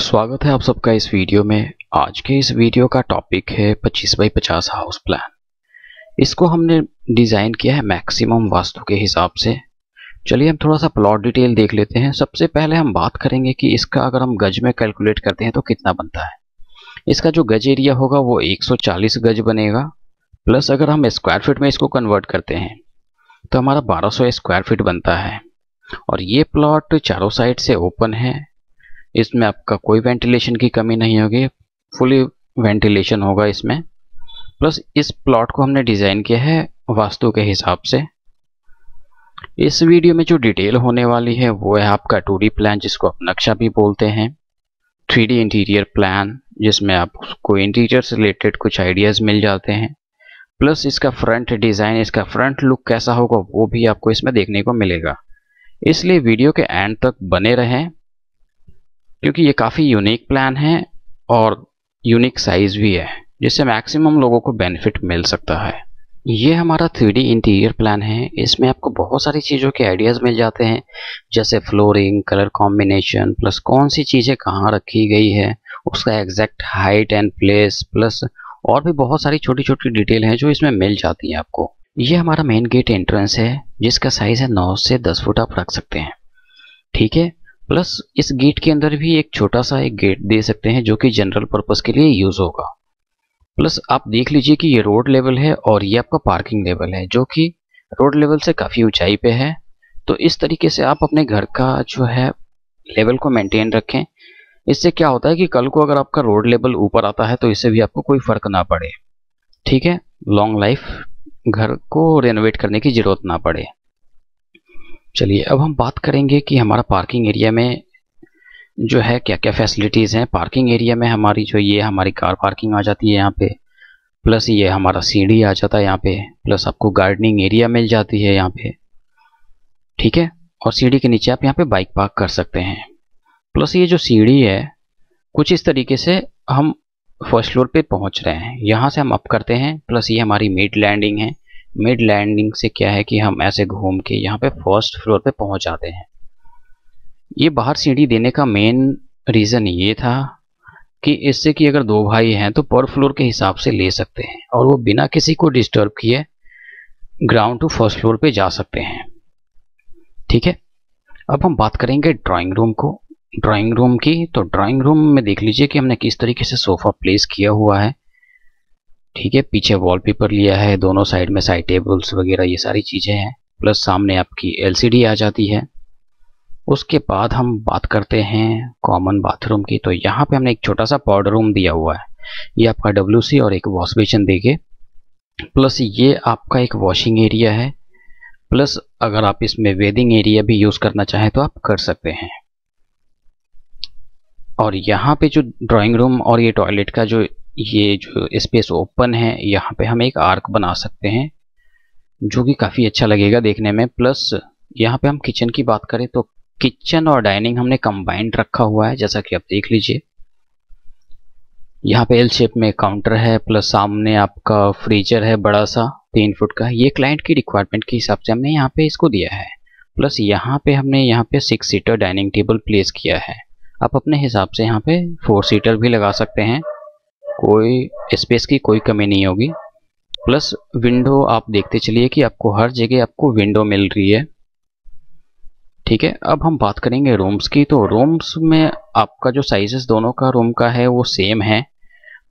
स्वागत है आप सबका इस वीडियो में आज के इस वीडियो का टॉपिक है 25 बाई 50 हाउस प्लान इसको हमने डिज़ाइन किया है मैक्सिमम वास्तु के हिसाब से चलिए हम थोड़ा सा प्लॉट डिटेल देख लेते हैं सबसे पहले हम बात करेंगे कि इसका अगर हम गज में कैलकुलेट करते हैं तो कितना बनता है इसका जो गज एरिया होगा वो एक गज बनेगा प्लस अगर हम स्क्वायर फिट में इसको कन्वर्ट करते हैं तो हमारा 1200 स्क्वायर फीट बनता है और ये प्लॉट चारों साइड से ओपन है इसमें आपका कोई वेंटिलेशन की कमी नहीं होगी फुली वेंटिलेशन होगा इसमें प्लस इस प्लॉट को हमने डिज़ाइन किया है वास्तु के हिसाब से इस वीडियो में जो डिटेल होने वाली है वो है आपका टू प्लान जिसको आप नक्शा भी बोलते हैं थ्री इंटीरियर प्लान जिसमें आपको इंटीरियर से रिलेटेड कुछ आइडियाज़ मिल जाते हैं प्लस इसका फ्रंट डिज़ाइन इसका फ्रंट लुक कैसा होगा वो भी आपको इसमें देखने को मिलेगा इसलिए वीडियो के एंड तक बने रहें क्योंकि ये काफ़ी यूनिक प्लान है और यूनिक साइज़ भी है जिससे मैक्सिमम लोगों को बेनिफिट मिल सकता है ये हमारा थ्री इंटीरियर प्लान है इसमें आपको बहुत सारी चीज़ों के आइडियाज़ मिल जाते हैं जैसे फ्लोरिंग कलर कॉम्बिनेशन प्लस कौन सी चीज़ें कहाँ रखी गई है उसका exact height and place plus और भी बहुत सारी छोटी छोटी डिटेल हैं जो इसमें मिल जाती हैं आपको ये हमारा मेन गेट एंट्रेंस है जिसका साइज़ है नौ से दस फुट आप रख सकते हैं ठीक है प्लस इस गेट के अंदर भी एक छोटा सा एक गेट दे सकते हैं जो कि जनरल पर्पज़ के लिए यूज़ होगा प्लस आप देख लीजिए कि ये रोड लेवल है और ये आपका पार्किंग लेवल है जो कि रोड लेवल से काफ़ी ऊंचाई पे है तो इस तरीके से आप अपने घर का जो है लेवल को मेंटेन रखें इससे क्या होता है कि कल को अगर आपका रोड लेवल ऊपर आता है तो इससे भी आपको कोई फ़र्क ना पड़े ठीक है लॉन्ग लाइफ घर को रेनोवेट करने की ज़रूरत ना पड़े चलिए अब हम बात करेंगे कि हमारा पार्किंग एरिया में जो है क्या क्या फैसिलिटीज़ हैं पार्किंग एरिया में हमारी जो ये हमारी कार पार्किंग आ जाती है यहाँ पे प्लस ये हमारा सीढ़ी आ जाता है यहाँ पे प्लस आपको गार्डनिंग एरिया मिल जाती है यहाँ पे ठीक है और सीढ़ी के नीचे आप यहाँ पे बाइक पार्क कर सकते हैं प्लस ये जो सीढ़ी है कुछ इस तरीके से हम फर्स्ट फ्लोर पर पहुँच रहे हैं यहाँ से हम अप करते हैं प्लस ये हमारी मिड लैंडिंग है मिड लैंडिंग से क्या है कि हम ऐसे घूम के यहाँ पे फर्स्ट फ्लोर पे पहुँच जाते हैं ये बाहर सीढ़ी देने का मेन रीज़न ये था कि इससे कि अगर दो भाई हैं तो पर फ्लोर के हिसाब से ले सकते हैं और वो बिना किसी को डिस्टर्ब किए ग्राउंड टू फर्स्ट फ्लोर पे जा सकते हैं ठीक है अब हम बात करेंगे ड्राइंग रूम को ड्राइंग रूम की तो ड्राइंग रूम में देख लीजिए कि हमने किस तरीके से सोफ़ा प्लेस किया हुआ है ठीक है पीछे वॉलपेपर लिया है दोनों साइड में साइड टेबल्स वगैरह ये सारी चीज़ें हैं प्लस सामने आपकी एलसीडी आ जाती है उसके बाद हम बात करते हैं कॉमन बाथरूम की तो यहाँ पे हमने एक छोटा सा पाउडर रूम दिया हुआ है ये आपका डब्ल्यू और एक वॉश बेसन देखे प्लस ये आपका एक वॉशिंग एरिया है प्लस अगर आप इसमें वेदिंग एरिया भी यूज़ करना चाहें तो आप कर सकते हैं और यहाँ पे जो ड्राइंग रूम और ये टॉयलेट का जो ये जो स्पेस ओपन है यहाँ पे हम एक आर्क बना सकते हैं जो कि काफ़ी अच्छा लगेगा देखने में प्लस यहाँ पे हम किचन की बात करें तो किचन और डाइनिंग हमने कंबाइंड रखा हुआ है जैसा कि आप देख लीजिए यहाँ पे एल शेप में काउंटर है प्लस सामने आपका फ्रीजर है बड़ा सा तीन फुट का ये क्लाइंट की रिक्वायरमेंट के हिसाब से हमने यहाँ पे इसको दिया है प्लस यहाँ पे हमने यहाँ पे six seater dining table place किया है आप अपने हिसाब से यहाँ पे फोर सीटर भी लगा सकते हैं कोई स्पेस की कोई कमी नहीं होगी प्लस विंडो आप देखते चलिए कि आपको हर जगह आपको विंडो मिल रही है ठीक है अब हम बात करेंगे रूम्स की तो रूम्स में आपका जो साइजेस दोनों का रूम का है वो सेम है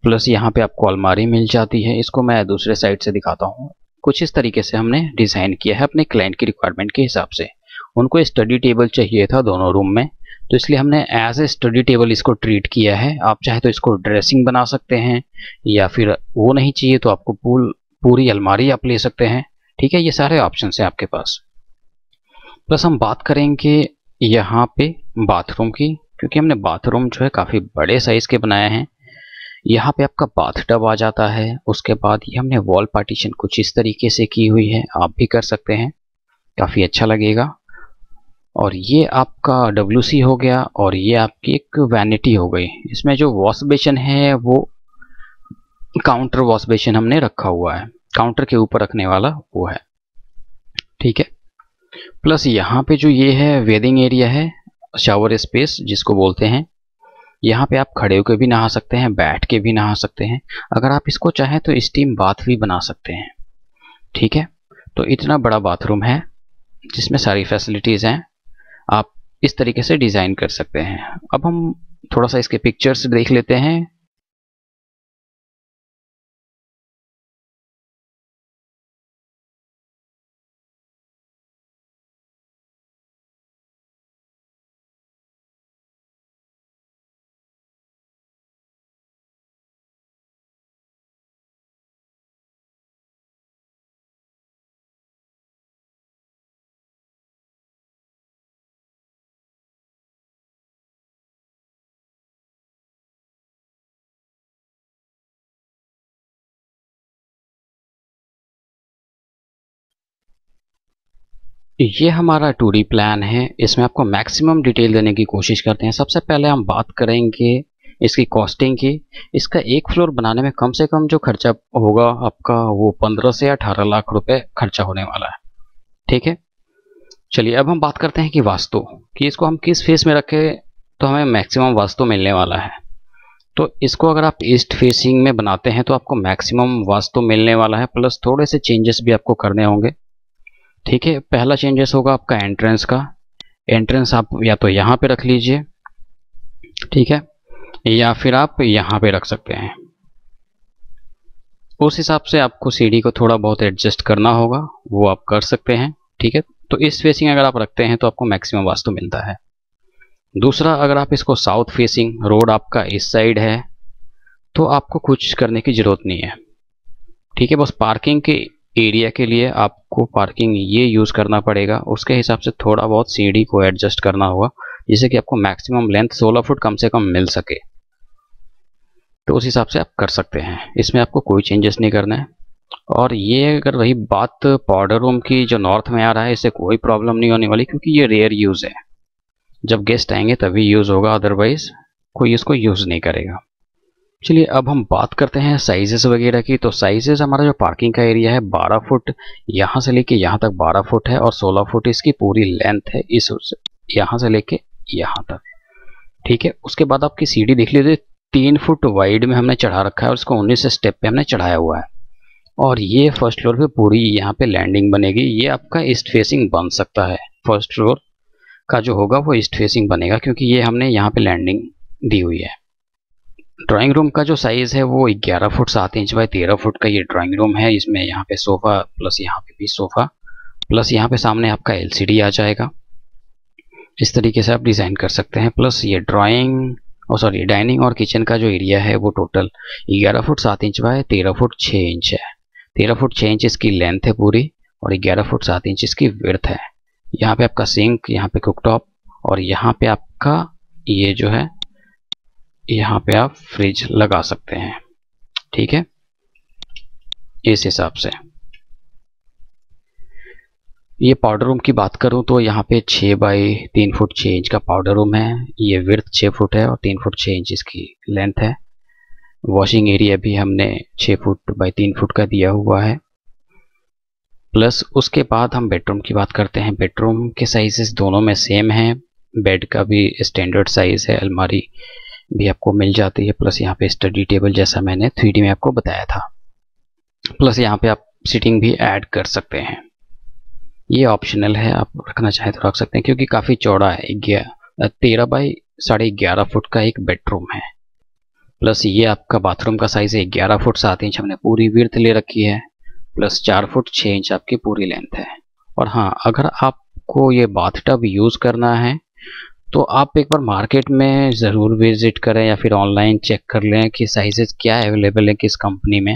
प्लस यहाँ पे आपको अलमारी मिल जाती है इसको मैं दूसरे साइड से दिखाता हूँ कुछ इस तरीके से हमने डिज़ाइन किया है अपने क्लाइंट की रिक्वायरमेंट के हिसाब से उनको स्टडी टेबल चाहिए था दोनों रूम में तो इसलिए हमने एज ए स्टडी टेबल इसको ट्रीट किया है आप चाहे तो इसको ड्रेसिंग बना सकते हैं या फिर वो नहीं चाहिए तो आपको पूल पूरी अलमारी आप ले सकते हैं ठीक है ये सारे ऑप्शन हैं आपके पास प्लस हम बात करेंगे यहाँ पे बाथरूम की क्योंकि हमने बाथरूम जो है काफ़ी बड़े साइज़ के बनाए हैं यहाँ पे आपका बाथ टब आ जाता है उसके बाद ये हमने वॉल पार्टीशन कुछ इस तरीके से की हुई है आप भी कर सकते हैं काफ़ी अच्छा लगेगा और ये आपका डब्ल्यू हो गया और ये आपकी एक वैनिटी हो गई इसमें जो वॉश बेसन है वो काउंटर वॉश बेसन हमने रखा हुआ है काउंटर के ऊपर रखने वाला वो है ठीक है प्लस यहाँ पे जो ये है वेदिंग एरिया है शावर स्पेस जिसको बोलते हैं यहाँ पे आप खड़े होकर भी नहा सकते हैं बैठ के भी नहा सकते हैं अगर आप इसको चाहें तो स्टीम बाथ भी बना सकते हैं ठीक है तो इतना बड़ा बाथरूम है जिसमें सारी फैसिलिटीज़ हैं आप इस तरीके से डिज़ाइन कर सकते हैं अब हम थोड़ा सा इसके पिक्चर्स देख लेते हैं ये हमारा टू प्लान है इसमें आपको मैक्सिमम डिटेल देने की कोशिश करते हैं सबसे पहले हम बात करेंगे इसकी कॉस्टिंग की इसका एक फ्लोर बनाने में कम से कम जो खर्चा होगा आपका वो पंद्रह से अठारह लाख रुपए खर्चा होने वाला है ठीक है चलिए अब हम बात करते हैं कि वास्तु कि इसको हम किस फेस में रखें तो हमें मैक्सिमम वास्तु मिलने वाला है तो इसको अगर आप ईस्ट फेसिंग में बनाते हैं तो आपको मैक्सिमम वास्तु मिलने वाला है प्लस थोड़े से चेंजेस भी आपको करने होंगे ठीक है पहला चेंजेस होगा आपका एंट्रेंस का एंट्रेंस आप या तो यहाँ पे रख लीजिए ठीक है या फिर आप यहाँ पे रख सकते हैं उस हिसाब से आपको सीढ़ी को थोड़ा बहुत एडजस्ट करना होगा वो आप कर सकते हैं ठीक है तो इस फेसिंग अगर आप रखते हैं तो आपको मैक्सिमम वास्तु मिलता है दूसरा अगर आप इसको साउथ फेसिंग रोड आपका इस साइड है तो आपको कुछ करने की ज़रूरत नहीं है ठीक है बस पार्किंग के एरिया के लिए आपको पार्किंग ये यूज़ करना पड़ेगा उसके हिसाब से थोड़ा बहुत सीढ़ी को एडजस्ट करना होगा जिससे कि आपको मैक्सिमम लेंथ 16 फुट कम से कम मिल सके तो उस हिसाब से आप कर सकते हैं इसमें आपको कोई चेंजेस नहीं करना है और ये अगर रही बात पाउडर रूम की जो नॉर्थ में आ रहा है इससे कोई प्रॉब्लम नहीं होने वाली क्योंकि ये रेयर यूज़ है जब गेस्ट आएंगे तभी यूज़ होगा अदरवाइज़ कोई इसको यूज़ नहीं करेगा चलिए अब हम बात करते हैं साइजेस वगैरह की तो साइजेस हमारा जो पार्किंग का एरिया है 12 फुट यहाँ से लेके यहाँ तक 12 फुट है और 16 फुट इसकी पूरी लेंथ है इस यहाँ से लेके यहाँ तक ठीक है उसके बाद आपकी सीढ़ी देख लीजिए तीन फुट वाइड में हमने चढ़ा रखा है और इसको उन्नीस स्टेप पे हमने चढ़ाया हुआ है और ये फर्स्ट फ्लोर पे पूरी यहाँ पे लैंडिंग बनेगी ये आपका ईस्ट फेसिंग बन सकता है फर्स्ट फ्लोर का जो होगा वो ईस्ट फेसिंग बनेगा क्योंकि ये हमने यहाँ पे लैंडिंग दी हुई है ड्राइंग रूम का जो साइज़ है वो 11 फुट सात इंच बाय 13 फुट का ये ड्राइंग रूम है इसमें यहाँ पे सोफ़ा प्लस यहाँ पे भी सोफ़ा प्लस यहाँ पे सामने आपका एलसीडी आ जाएगा इस तरीके से आप डिज़ाइन कर सकते हैं प्लस ये ड्राइंग और सॉरी डाइनिंग और किचन का जो एरिया है वो टोटल 11 फुट सात इंच बाय तेरह फुट छः इंच है तेरह फुट छः इंच इसकी लेंथ है पूरी और ग्यारह फुट सात इंच इसकी विर्थ है यहाँ पे आपका सिंक यहाँ पे कुकटॉप और यहाँ पे आपका ये जो है यहाँ पे आप फ्रिज लगा सकते हैं ठीक है इस हिसाब से ये पाउडर रूम की बात करूं तो यहाँ पे 6 बाई तीन फुट 6 इंच का पाउडर रूम है ये विर्थ 6 फुट है और तीन फुट 6 इंच इसकी लेंथ है वॉशिंग एरिया भी हमने 6 फुट बाई तीन फुट का दिया हुआ है प्लस उसके बाद हम बेडरूम की बात करते हैं बेडरूम के साइजेस दोनों में सेम हैं बेड का भी स्टैंडर्ड साइज़ है अलमारी भी आपको मिल जाती है प्लस यहाँ पे स्टडी टेबल जैसा मैंने थ्री में आपको बताया था प्लस यहाँ पे आप सीटिंग भी ऐड कर सकते हैं ये ऑप्शनल है आप रखना चाहें तो रख सकते हैं क्योंकि काफ़ी चौड़ा है तेरह बाई साढ़े ग्यारह फुट का एक बेडरूम है प्लस ये आपका बाथरूम का साइज़ है ग्यारह फुट सात इंच हमने पूरी विर्थ ले रखी है प्लस चार फुट छः इंच आपकी पूरी लेंथ है और हाँ अगर आपको ये बाथ यूज़ करना है तो आप एक बार मार्केट में ज़रूर विज़िट करें या फिर ऑनलाइन चेक कर लें कि साइजेस क्या अवेलेबल है किस कंपनी में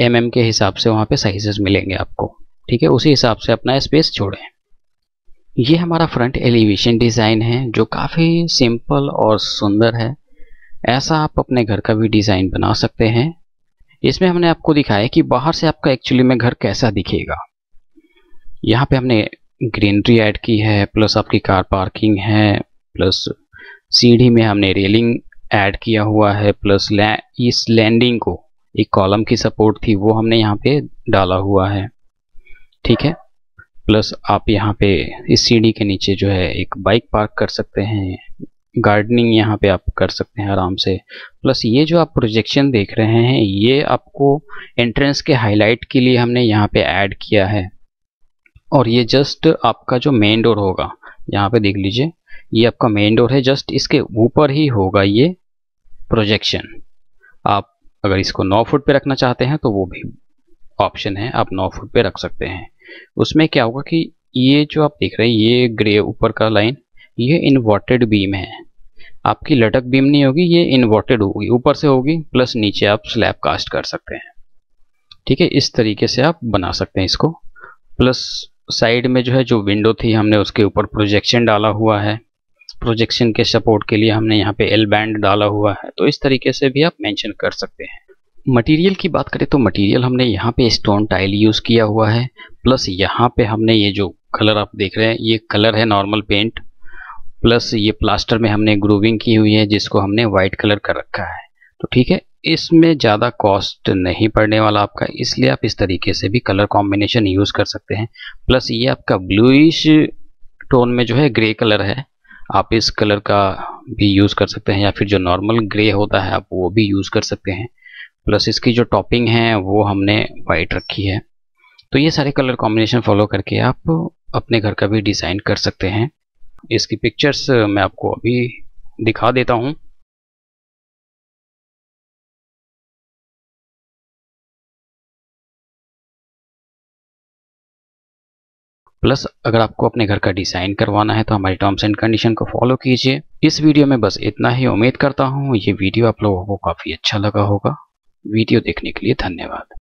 एम mm के हिसाब से वहाँ पे साइजेस मिलेंगे आपको ठीक है उसी हिसाब से अपना स्पेस छोड़ें ये हमारा फ्रंट एलिवेशन डिज़ाइन है जो काफ़ी सिंपल और सुंदर है ऐसा आप अपने घर का भी डिज़ाइन बना सकते हैं इसमें हमने आपको दिखाया कि बाहर से आपका एक्चुअली में घर कैसा दिखेगा यहाँ पे हमने ग्रीनरी ऐड की है प्लस आपकी कार पार्किंग है प्लस सीढ़ी में हमने रेलिंग ऐड किया हुआ है प्लस लै, इस लैंडिंग को एक कॉलम की सपोर्ट थी वो हमने यहाँ पे डाला हुआ है ठीक है प्लस आप यहाँ पे इस सीढ़ी के नीचे जो है एक बाइक पार्क कर सकते हैं गार्डनिंग यहाँ पे आप कर सकते हैं आराम से प्लस ये जो आप प्रोजेक्शन देख रहे हैं ये आपको एंट्रेंस के हाईलाइट के लिए हमने यहाँ पे ऐड किया है और ये जस्ट आपका जो मेन डोर होगा यहाँ पे देख लीजिए ये आपका मेन डोर है जस्ट इसके ऊपर ही होगा ये प्रोजेक्शन आप अगर इसको 9 फुट पे रखना चाहते हैं तो वो भी ऑप्शन है आप 9 फुट पे रख सकते हैं उसमें क्या होगा कि ये जो आप देख रहे हैं ये ग्रे ऊपर का लाइन ये इन्वर्टेड बीम है आपकी लटक बीम नहीं होगी ये इन्वर्टेड होगी ऊपर से होगी प्लस नीचे आप स्लैब कास्ट कर सकते हैं ठीक है इस तरीके से आप बना सकते हैं इसको प्लस साइड में जो है जो विंडो थी हमने उसके ऊपर प्रोजेक्शन डाला हुआ है प्रोजेक्शन के सपोर्ट के लिए हमने यहाँ पे एल बैंड डाला हुआ है तो इस तरीके से भी आप मेंशन कर सकते हैं मटेरियल की बात करें तो मटेरियल हमने यहाँ पे स्टोन टाइल यूज़ किया हुआ है प्लस यहाँ पे हमने ये जो कलर आप देख रहे हैं ये कलर है नॉर्मल पेंट प्लस ये प्लास्टर में हमने ग्रूविंग की हुई है जिसको हमने वाइट कलर कर रखा है तो ठीक है इसमें ज़्यादा कॉस्ट नहीं पड़ने वाला आपका इसलिए आप इस तरीके से भी कलर कॉम्बिनेशन यूज़ कर सकते हैं प्लस ये आपका ब्लूइश टोन में जो है ग्रे कलर है आप इस कलर का भी यूज़ कर सकते हैं या फिर जो नॉर्मल ग्रे होता है आप वो भी यूज़ कर सकते हैं प्लस इसकी जो टॉपिंग है वो हमने वाइट रखी है तो ये सारे कलर कॉम्बिनेशन फॉलो करके आप अपने घर का भी डिज़ाइन कर सकते हैं इसकी पिक्चर्स मैं आपको अभी दिखा देता हूँ प्लस अगर आपको अपने घर का डिज़ाइन करवाना है तो हमारी टर्म्स एंड कंडीशन को फॉलो कीजिए इस वीडियो में बस इतना ही उम्मीद करता हूँ ये वीडियो आप लोगों को काफ़ी अच्छा लगा होगा वीडियो देखने के लिए धन्यवाद